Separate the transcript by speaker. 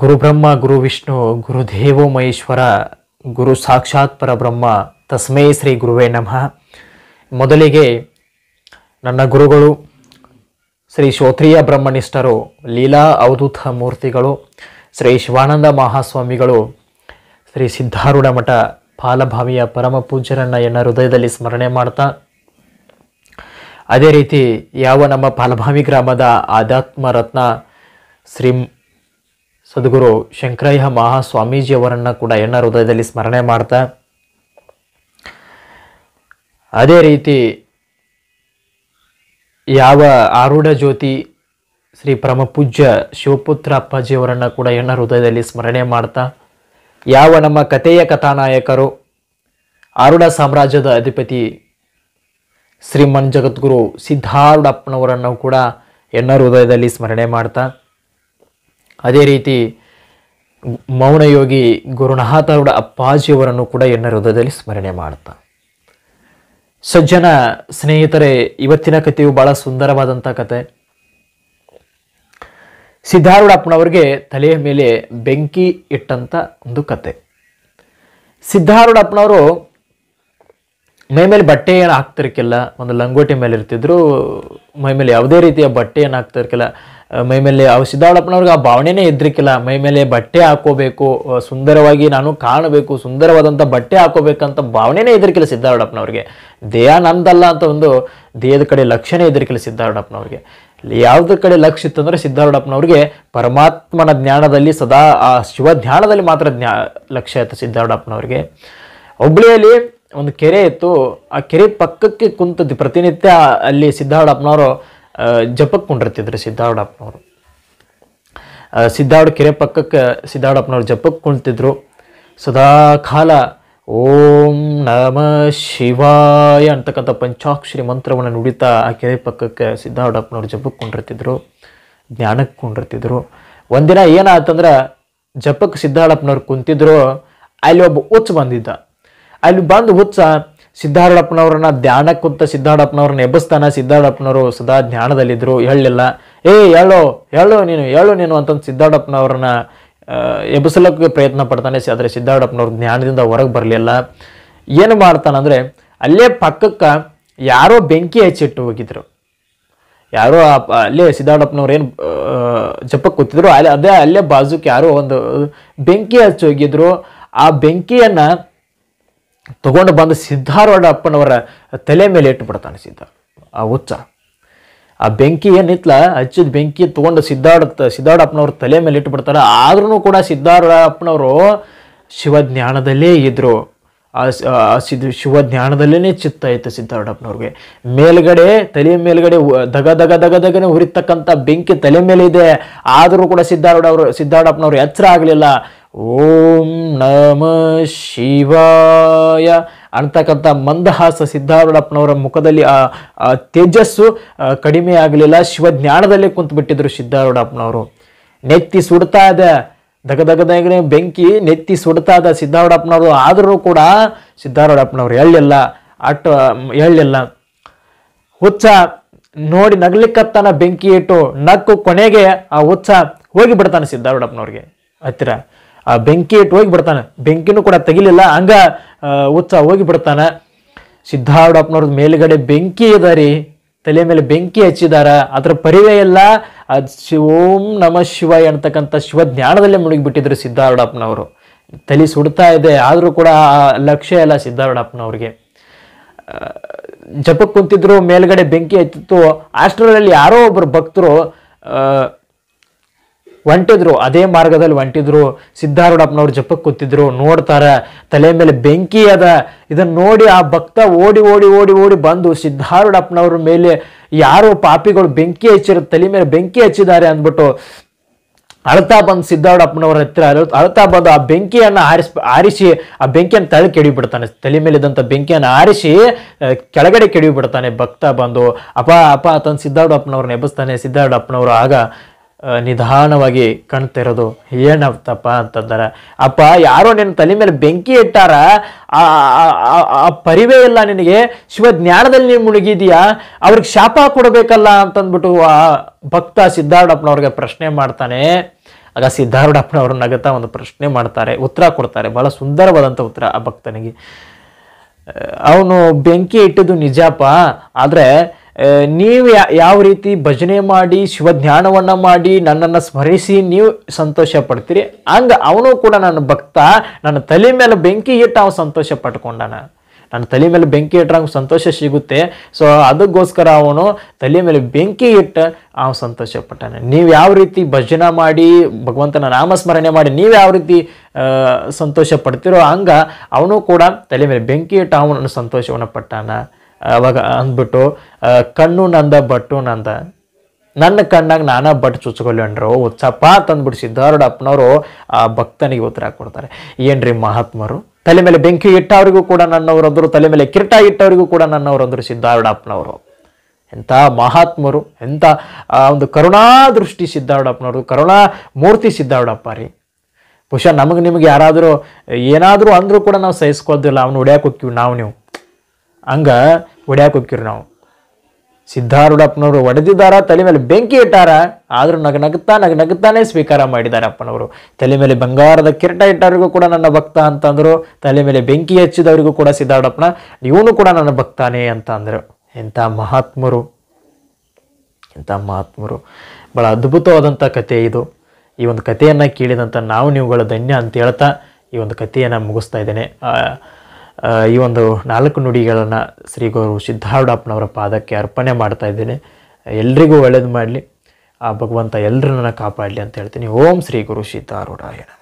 Speaker 1: ಗುರುಬ್ರಹ್ಮ ಗುರು ವಿಷ್ಣು ಗುರುದೇವೋ ಮಹೇಶ್ವರ ಗುರು ಸಾಕ್ಷಾತ್ ಪರಬ್ರಹ್ಮ ತಸ್ಮೈ ಶ್ರೀ ಗುರುವೇ ನಮಃ ಮೊದಲಿಗೆ ನನ್ನ ಗುರುಗಳು ಶ್ರೀ ಶ್ರೋತ್ರಿಯ ಬ್ರಹ್ಮನಿಷ್ಠರು ಲೀಲಾ ಅವಧೂತ ಮೂರ್ತಿಗಳು ಶ್ರೀ ಶಿವಾನಂದ ಮಹಾಸ್ವಾಮಿಗಳು ಶ್ರೀ ಸಿದ್ಧಾರೂಢ ಮಠ ಫಾಲಭಾವಿಯ ಪರಮ ಪೂಜ್ಯರನ್ನು ಎನ್ನ ಹೃದಯದಲ್ಲಿ ಸ್ಮರಣೆ ಮಾಡ್ತಾ ಅದೇ ರೀತಿ ಯಾವ ನಮ್ಮ ಪಾಲಭಾವಿ ಗ್ರಾಮದ ಆಧ್ಯಾತ್ಮ ರತ್ನ ಶ್ರೀ ಸದ್ಗುರು ಶಂಕರಯ್ಯ ಮಹಾಸ್ವಾಮೀಜಿಯವರನ್ನು ಕೂಡ ಎಣ್ಣ ಹೃದಯದಲ್ಲಿ ಸ್ಮರಣೆ ಮಾಡ್ತಾ ಅದೇ ರೀತಿ ಯಾವ ಆರೂಢ ಜ್ಯೋತಿ ಶ್ರೀ ಪರಮಪೂಜ್ಯ ಶಿವಪುತ್ರ ಅಪ್ಪಾಜಿಯವರನ್ನು ಕೂಡ ಎಣ್ಣ ಹೃದಯದಲ್ಲಿ ಸ್ಮರಣೆ ಮಾಡ್ತಾ ಯಾವ ನಮ್ಮ ಕಥೆಯ ಕಥಾನಾಯಕರು ಆರೂಢ ಸಾಮ್ರಾಜ್ಯದ ಅಧಿಪತಿ ಶ್ರೀಮನ್ ಜಗದ್ಗುರು ಸಿದ್ಧಾರ್ಡಪ್ಪನವರನ್ನು ಕೂಡ ಎಣ್ಣ ಹೃದಯದಲ್ಲಿ ಸ್ಮರಣೆ ಮಾಡ್ತಾ ಅದೇ ರೀತಿ ಮೌನಯೋಗಿ ಗುರುನಾಥರುಡ ಅಪ್ಪಾಜಿಯವರನ್ನು ಕೂಡ ಎನ್ನ ಹೃದಯದಲ್ಲಿ ಸ್ಮರಣೆ ಮಾಡ್ತಾ ಸಜ್ಜನ ಸ್ನೇಹಿತರೆ ಇವತ್ತಿನ ಕಥೆಯು ಬಹಳ ಸುಂದರವಾದಂಥ ಕತೆ ಸಿದ್ಧಾರೂಢಪ್ಪನವ್ರಿಗೆ ತಲೆಯ ಮೇಲೆ ಬೆಂಕಿ ಇಟ್ಟಂತ ಒಂದು ಕತೆ ಸಿದ್ಧಾರೂಢಪ್ಪನವರು ಮೈ ಮೇಲೆ ಬಟ್ಟೆ ಏನು ಹಾಕ್ತಿರ್ಕಿಲ್ಲ ಒಂದು ಲಂಗೋಟಿ ಮೇಲೆ ಇರ್ತಿದ್ರು ಮೈ ಮೇಲೆ ಯಾವುದೇ ರೀತಿಯ ಬಟ್ಟೆ ಏನು ಹಾಕ್ತಿರ್ಕಿಲ್ಲ ಮೈ ಮೇಲೆ ಸಿದ್ಧಾವಳಪ್ಪನವ್ರಿಗೆ ಆ ಭಾವನೆನೇ ಎದ್ರಿಕ್ಕಿಲ್ಲ ಮೈ ಮೇಲೆ ಬಟ್ಟೆ ಹಾಕೋಬೇಕು ಸುಂದರವಾಗಿ ನಾನು ಕಾಣಬೇಕು ಸುಂದರವಾದಂಥ ಬಟ್ಟೆ ಹಾಕೋಬೇಕಂತ ಭಾವನೆನೇ ಎದ್ರಿಕಿಲ್ಲ ಸಿದ್ದಾರಡಪ್ಪನವ್ರಿಗೆ ದೇಹ ನಂದಲ್ಲ ಅಂತ ಒಂದು ದೇಹದ ಕಡೆ ಲಕ್ಷ್ಯನೇ ಎದ್ರಿಕಿಲ್ಲ ಸಿದ್ದಾರಡಪ್ಪನವ್ರಿಗೆ ಯಾವುದ್ರ ಕಡೆ ಲಕ್ಷ್ಯ ಇತ್ತು ಅಂದರೆ ಪರಮಾತ್ಮನ ಜ್ಞಾನದಲ್ಲಿ ಸದಾ ಆ ಶಿವ ಧ್ಯಾನದಲ್ಲಿ ಮಾತ್ರ ಜ್ಞಾ ಲಕ್ಷ್ಯ ಇತ್ತು ಸಿದ್ದಾರಡಪ್ಪನವ್ರಿಗೆ ಹುಬ್ಳಿಯಲ್ಲಿ ಒಂದು ಕೆರೆ ಇತ್ತು ಆ ಕೆರೆ ಪಕ್ಕಕ್ಕೆ ಕುಂತದ್ದು ಪ್ರತಿನಿತ್ಯ ಅಲ್ಲಿ ಸಿದ್ದಾರಡಪ್ಪನವರು ಜಪಕ್ಕೆ ಕುಂಡಿರ್ತಿದ್ರು ಸಿದ್ಧಾರ್ಡಪ್ಪನವರು ಸಿದ್ಧಾರ್ಡ್ ಕೆರೆ ಪಕ್ಕಕ್ಕೆ ಸಿದ್ದಾರ್ಡಪ್ಪನವ್ರು ಜಪಕ್ಕೆ ಕುಂತಿದ್ರು ಸದಾ ಕಾಲ ಓಂ ನಮ ಶಿವಾಯ ಅಂತಕ್ಕಂಥ ಪಂಚಾಕ್ಷರಿ ಮಂತ್ರವನ್ನು ನುಡಿತಾ ಆ ಕೆರೆ ಪಕ್ಕಕ್ಕೆ ಸಿದ್ದಾರ್ಡಪ್ಪನವ್ರು ಜಪಕ್ಕೆ ಕುಂಡಿರ್ತಿದ್ರು ಜ್ಞಾನಕ್ಕೆ ಕುಂಡಿರ್ತಿದ್ರು ಒಂದಿನ ಏನಾಯ್ತಂದ್ರೆ ಜಪಕ್ಕೆ ಸಿದ್ದಾಡಪ್ಪನವ್ರು ಕುಂತಿದ್ರು ಅಲ್ಲಿ ಒಬ್ಬ ಹುಚ್ಚು ಬಂದಿದ್ದ ಅಲ್ಲಿ ಬಂದು ಹುಚ್ಚ ಸಿದ್ಧಾರಡಪ್ಪನವ್ರನ್ನ ಧ್ಯಾನಕ್ಕೆ ಕುಂತ ಸಿದ್ಧಾರೂಢಪ್ಪನವ್ರನ್ನ ಎಬ್ಬಿಸ್ತಾನ ಸಿದ್ಧಾರಡಪ್ಪನವರು ಸದಾ ಜ್ಞಾನದಲ್ಲಿದ್ದರು ಹೇಳಲಿಲ್ಲ ಏ ಹೇಳೋ ಹೇಳೋ ನೀನು ಹೇಳೋ ನೀನು ಅಂತಂದು ಸಿದ್ಧಾರಡಪ್ಪನವ್ರನ್ನ ಎಬ್ಬಿಸಲಕ್ಕೆ ಪ್ರಯತ್ನ ಪಡ್ತಾನೆ ಆದರೆ ಸಿದ್ಧಾರೂಢಪ್ಪನವ್ರು ಜ್ಞಾನದಿಂದ ಹೊರಗೆ ಬರಲಿಲ್ಲ ಏನು ಮಾಡ್ತಾನಂದರೆ ಅಲ್ಲೇ ಪಕ್ಕಕ್ಕೆ ಯಾರೋ ಬೆಂಕಿ ಹಚ್ಚಿಟ್ಟು ಹೋಗಿದ್ರು ಯಾರೋ ಅಲ್ಲೇ ಸಿದ್ಧಾರಡಪ್ಪನವ್ರು ಏನು ಜಪಕ್ಕೆ ಕೂತಿದ್ರು ಅಲ್ಲೇ ಅದೇ ಅಲ್ಲೇ ಬಾಜುಕ್ಕೆ ಯಾರೋ ಒಂದು ಬೆಂಕಿ ಹಚ್ಚಿ ಹೋಗಿದ್ರು ಆ ಬೆಂಕಿಯನ್ನು ತಗೊಂಡು ಬಂದು ಅಪ್ಪನವರ ತಲೆ ಮೇಲೆ ಇಟ್ಟು ಬಿಡ್ತಾನೆ ಸಿದ್ಧ ಆ ಹುಚ್ಚ ಆ ಬೆಂಕಿ ಏನಿತ್ತಲ್ಲ ಹಚ್ಚಿದ ಬೆಂಕಿ ತಗೊಂಡು ಸಿದ್ಧಾರ್ಥ ಅಪ್ಪನವ್ರ ತಲೆ ಮೇಲೆ ಇಟ್ಟು ಬಿಡ್ತಾರೆ ಆದ್ರೂ ಕೂಡ ಅಪ್ಪನವರು ಶಿವಜ್ಞಾನದಲ್ಲೇ ಇದ್ದರು ಆ ಸಿದ್ ಶಿವಜ್ಞಾನದಲ್ಲೇ ಚಿತ್ತ ಇತ್ತು ಸಿದ್ಧಾರ್ಡಪ್ಪನವ್ರಿಗೆ ಮೇಲ್ಗಡೆ ತಲೆ ಮೇಲ್ಗಡೆ ದಗ ದಗ ದಗ ದಗನೆ ಉರಿತಕ್ಕಂಥ ಬೆಂಕಿ ತಲೆ ಮೇಲೆ ಇದೆ ಆದರೂ ಕೂಡ ಸಿದ್ಧಾರೂಢ ಅವರು ಸಿದ್ಧಾರೂಢಪ್ಪನವ್ರು ಎಚ್ಚರ ಆಗಲಿಲ್ಲ ಓಂ ನಮ ಶಿವಾಯ ಅಂತಕ್ಕಂಥ ಮಂದಹಾಸ ಸಿದ್ಧಾರೂಢಪ್ಪನವರ ಮುಖದಲ್ಲಿ ಆ ತೇಜಸ್ಸು ಕಡಿಮೆ ಆಗಲಿಲ್ಲ ಶಿವಜ್ಞಾನದಲ್ಲೇ ಕುಂತುಬಿಟ್ಟಿದ್ರು ಸಿದ್ಧಾರೂಢಪ್ಪನವರು ನೆತ್ತಿ ಸುಡ್ತಾ ಇದೆ ದಗದಗದಗನೆ ಬೆಂಕಿ ನೆತ್ತಿ ಸುಡ್ತಾ ಇದ್ದ ಸಿದ್ಧಾರೂಢಪ್ಪನವರು ಆದರೂ ಕೂಡ ಸಿದ್ಧಾರೂಢಪ್ಪನವರು ಹೇಳಲಿಲ್ಲ ಅಟ್ ಹೇಳಲಿಲ್ಲ ಹುಚ್ಚ ನೋಡಿ ನಗ್ಲಿಕ್ಕತ್ತಾನ ಬೆಂಕಿ ಇಟ್ಟು ನಕ್ಕು ಕೊನೆಗೆ ಆ ಹುಚ್ಚ ಹೋಗಿ ಬಿಡ್ತಾನೆ ಸಿದ್ಧಾರೂಢಪ್ಪನವ್ರಿಗೆ ಹತ್ತಿರ ಆ ಬೆಂಕಿ ಇಟ್ಟು ಹೋಗಿ ಬಿಡ್ತಾನೆ ಬೆಂಕಿನೂ ಕೂಡ ತೆಗಿಲಿಲ್ಲ ಹಂಗ ಉತ್ಸಾಹ ಹೋಗಿ ಬಿಡ್ತಾನೆ ಸಿದ್ಧಾರ್ಡಪ್ಪನವ್ರದ್ದು ಮೇಲುಗಡೆ ಬೆಂಕಿ ಇದಾರಿ ತಲೆ ಮೇಲೆ ಬೆಂಕಿ ಹಚ್ಚಿದಾರ ಅದರ ಪರಿವೆಯ ಎಲ್ಲ ಅದು ಓಂ ನಮ ಶಿವ ಅಂತಕ್ಕಂಥ ಶಿವಜ್ಞಾನದಲ್ಲೇ ಮುಳುಗಿಬಿಟ್ಟಿದ್ರು ಸಿದ್ಧಾರೂಢಪ್ಪನವರು ತಲೆ ಸುಡ್ತಾ ಇದೆ ಆದರೂ ಕೂಡ ಆ ಲಕ್ಷ್ಯ ಎಲ್ಲ ಸಿದ್ಧಾರೂಢಪ್ಪನವ್ರಿಗೆ ಜಪಕ್ಕೆ ಕುಂತಿದ್ರು ಮೇಲ್ಗಡೆ ಬೆಂಕಿ ಹಚ್ಚಿತ್ತು ಆಸ್ಟ್ರಲಲ್ಲಿ ಯಾರೋ ಒಬ್ಬರು ಭಕ್ತರು ಹೊಂಟಿದ್ರು ಅದೇ ಮಾರ್ಗದಲ್ಲಿ ಒಂಟಿದ್ರು ಸಿದ್ಧಾರೂಢಪ್ಪನವ್ರು ಜಪಕ್ಕೆ ಕೂತಿದ್ರು ನೋಡ್ತಾರೆ ತಲೆ ಮೇಲೆ ಬೆಂಕಿ ಅದ ಇದನ್ನ ನೋಡಿ ಆ ಭಕ್ತ ಓಡಿ ಓಡಿ ಓಡಿ ಓಡಿ ಬಂದು ಸಿದ್ಧಾರೂಢಪ್ಪನವ್ರ ಮೇಲೆ ಯಾರೋ ಪಾಪಿಗಳು ಬೆಂಕಿ ಹಚ್ಚಿರ ತಲೆ ಮೇಲೆ ಬೆಂಕಿ ಹಚ್ಚಿದ್ದಾರೆ ಅಂದ್ಬಿಟ್ಟು ಅಳತಾ ಬಂದು ಸಿದ್ಧಾರೂಢಪ್ಪನವ್ರ ಹತ್ರ ಅಳತಾ ಬಂದು ಆ ಬೆಂಕಿಯನ್ನು ಆರಿಸ್ ಆರಿಸಿ ಆ ಬೆಂಕಿಯನ್ನು ತಲೆ ಕೆಡಿ ಬಿಡ್ತಾನೆ ತಲೆ ಇದ್ದಂತ ಬೆಂಕಿಯನ್ನು ಆರಿಸಿ ಕೆಳಗಡೆ ಕೆಡಿ ಬಿಡ್ತಾನೆ ಭಕ್ತ ಬಂದು ಅಪ ಅಪ ತನ್ನ ಸಿದ್ಧಾರೂಢಪ್ಪನವ್ರನ್ನ ಎಬ್ಬಿಸ್ತಾನೆ ಸಿದ್ದಾರೂಢಪ್ಪನವರು ಆಗ ನಿಧಾನವಾಗಿ ಕಾಣ್ತಿರೋದು ಏನಪ್ಪಾ ಅಂತಂದರ ಅಪ್ಪ ಯಾರೋ ನಿನ್ನ ತಲೆ ಮೇಲೆ ಬೆಂಕಿ ಇಟ್ಟಾರ ಆ ಪರಿವೇ ಇಲ್ಲ ನಿನಗೆ ಶಿವ ಜ್ಞಾನದಲ್ಲಿ ನೀವು ಮುಳುಗಿದೀಯಾ ಅವ್ರಿಗೆ ಶಾಪ ಕೊಡಬೇಕಲ್ಲ ಅಂತಂದ್ಬಿಟ್ಟು ಆ ಭಕ್ತ ಸಿದ್ಧಾರ್ಡಪ್ಪನವ್ರಿಗೆ ಪ್ರಶ್ನೆ ಮಾಡ್ತಾನೆ ಆಗ ಸಿದ್ಧಾರ್ಡಪ್ಪನವ್ರ ನಗತ ಒಂದು ಪ್ರಶ್ನೆ ಮಾಡ್ತಾರೆ ಉತ್ತರ ಕೊಡ್ತಾರೆ ಬಹಳ ಸುಂದರವಾದಂಥ ಉತ್ತರ ಆ ಭಕ್ತನಿಗೆ ಅವನು ಬೆಂಕಿ ಇಟ್ಟಿದ್ದು ನಿಜಪ್ಪ ಆದರೆ ನೀವು ಯಾವ ರೀತಿ ಭಜನೆ ಮಾಡಿ ಶಿವಜ್ಞಾನವನ್ನು ಮಾಡಿ ನನ್ನನ್ನು ಸ್ಮರಿಸಿ ನೀವು ಸಂತೋಷ ಪಡ್ತೀರಿ ಹಂಗೆ ಅವನು ಕೂಡ ನನ್ನ ಭಕ್ತ ನನ್ನ ತಲೆ ಮೇಲೆ ಬೆಂಕಿ ಇಟ್ಟು ಅವನು ಸಂತೋಷ ಪಟ್ಕೊಂಡಾನ ನನ್ನ ತಲೆ ಮೇಲೆ ಬೆಂಕಿ ಇಟ್ಟರೆ ಅವ್ನು ಸಂತೋಷ ಸಿಗುತ್ತೆ ಸೊ ಅದಕ್ಕೋಸ್ಕರ ಅವನು ತಲೆ ಮೇಲೆ ಬೆಂಕಿ ಇಟ್ಟು ಅವನು ಸಂತೋಷ ಪಟ್ಟಾನೆ ನೀವು ಯಾವ ರೀತಿ ಭಜನೆ ಮಾಡಿ ಭಗವಂತನ ನಾಮಸ್ಮರಣೆ ಮಾಡಿ ನೀವು ಯಾವ ರೀತಿ ಸಂತೋಷ ಪಡ್ತಿರೋ ಹಂಗೆ ಅವನು ಕೂಡ ತಲೆ ಮೇಲೆ ಬೆಂಕಿ ಇಟ್ಟು ಅವನನ್ನು ಸಂತೋಷವನ್ನು ಪಟ್ಟಾನ ಅವಾಗ ಅಂದ್ಬಿಟ್ಟು ಕಣ್ಣು ನಂದ ಬಟ್ಟು ನಂದ ನನ್ನ ಕಣ್ಣಾಗ ನಾನಾ ಬಟ್ ಚುಚ್ಕೊಳ್ಯಂಡ್ರು ಉತ್ಸಪ್ಪ ಅಂತಂದ್ಬಿಟ್ಟು ಸಿದ್ಧಾರೂಢಪ್ಪನವರು ಆ ಭಕ್ತನಿಗೆ ಉತ್ತರ ಕೊಡ್ತಾರೆ ಏನ್ರಿ ಮಹಾತ್ಮರು ತಲೆ ಮೇಲೆ ಬೆಂಕಿ ಇಟ್ಟವರಿಗೂ ಕೂಡ ನನ್ನವರಂದರು ತಲೆ ಮೇಲೆ ಕಿರಟ ಇಟ್ಟವರಿಗೂ ಕೂಡ ಅಂದರು ಸಿದ್ಧಾರ್ಡಪ್ಪನವರು ಎಂಥ ಮಹಾತ್ಮರು ಎಂಥ ಒಂದು ಕರುಣಾ ದೃಷ್ಟಿ ಕರುಣಾ ಮೂರ್ತಿ ಸಿದ್ಧಾರ್ಡಪ್ಪ ರೀ ಬಹುಶಃ ನಮಗೆ ನಿಮ್ಗೆ ಯಾರಾದರೂ ಏನಾದರೂ ಅಂದರೂ ಕೂಡ ನಾವು ಸಹಿಸ್ಕೋದಿಲ್ಲ ಅವ್ನು ಹೊಡ್ಯಾಕೆ ಹೋಗ್ತೀವಿ ನಾವು ನೀವು ಹಂಗ ಹೊಡ್ಯಾಕ್ ಹೋಗ್ಕಿರಿ ನಾವು ಸಿದ್ಧಾರೂಢಪ್ಪನವರು ಒಡೆದಿದ್ದಾರ ತಲೆ ಮೇಲೆ ಬೆಂಕಿ ಇಟ್ಟಾರ ಆದರೂ ನಗ ನಗುತ್ತಾ ನಗ ನಗುತ್ತಾನೆ ಸ್ವೀಕಾರ ಮಾಡಿದ್ದಾರೆ ಅಪ್ಪನವರು ತಲೆ ಮೇಲೆ ಬಂಗಾರದ ಕಿರಟ ಇಟ್ಟವರಿಗೂ ಕೂಡ ನನ್ನ ಭಕ್ತ ಅಂತಂದರು ತಲೆ ಮೇಲೆ ಬೆಂಕಿ ಹಚ್ಚಿದವರಿಗೂ ಕೂಡ ಸಿದ್ಧಾರೂಢಪ್ಪನ ಇವನು ಕೂಡ ನನ್ನ ಭಕ್ತಾನೆ ಅಂತ ಅಂದರು ಎಂಥ ಮಹಾತ್ಮರು ಎಂಥ ಮಹಾತ್ಮರು ಭಾಳ ಅದ್ಭುತವಾದಂಥ ಕತೆ ಇದು ಈ ಒಂದು ಕಥೆಯನ್ನು ಕೇಳಿದಂಥ ನಾವು ನೀವುಗಳ ಧನ್ಯ ಅಂತ ಹೇಳ್ತಾ ಈ ಒಂದು ಕಥೆಯನ್ನು ಮುಗಿಸ್ತಾ ಇದ್ದೇನೆ ಈ ಒಂದು ನಾಲ್ಕು ನುಡಿಗಳನ್ನು ಶ್ರೀ ಗುರು ಸಿದ್ಧಾರೂಢಪ್ಪನವರ ಪಾದಕ್ಕೆ ಅರ್ಪಣೆ ಮಾಡ್ತಾ ಇದ್ದೇನೆ ಎಲ್ರಿಗೂ ಒಳ್ಳೇದು ಮಾಡಲಿ ಆ ಭಗವಂತ ಎಲ್ಲರನ್ನ ಕಾಪಾಡಲಿ ಅಂತ ಹೇಳ್ತೀನಿ ಓಂ ಶ್ರೀ ಗುರು ಸಿದ್ಧಾರೂಢಾಯಣ